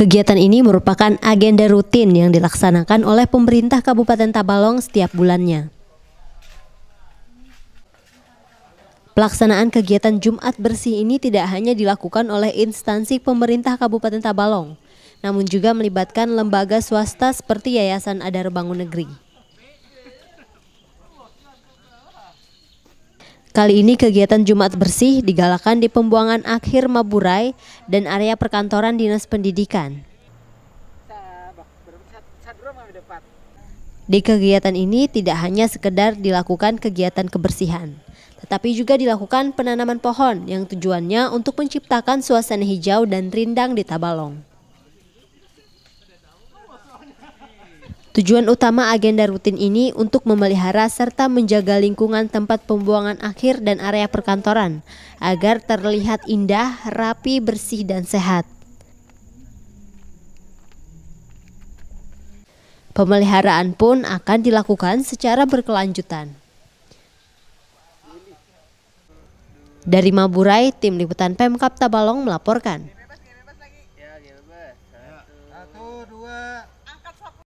Kegiatan ini merupakan agenda rutin yang dilaksanakan oleh pemerintah Kabupaten Tabalong setiap bulannya. Pelaksanaan kegiatan Jumat Bersih ini tidak hanya dilakukan oleh instansi pemerintah Kabupaten Tabalong, namun juga melibatkan lembaga swasta seperti Yayasan Adar Bangun Negeri. Kali ini kegiatan Jumat Bersih digalakan di pembuangan akhir Maburai dan area perkantoran Dinas Pendidikan. Di kegiatan ini tidak hanya sekedar dilakukan kegiatan kebersihan, tetapi juga dilakukan penanaman pohon yang tujuannya untuk menciptakan suasana hijau dan rindang di Tabalong. Tujuan utama agenda rutin ini untuk memelihara serta menjaga lingkungan tempat pembuangan akhir dan area perkantoran agar terlihat indah, rapi, bersih, dan sehat. Pemeliharaan pun akan dilakukan secara berkelanjutan. Dari Maburai, Tim Liputan Pemkap Tabalong melaporkan.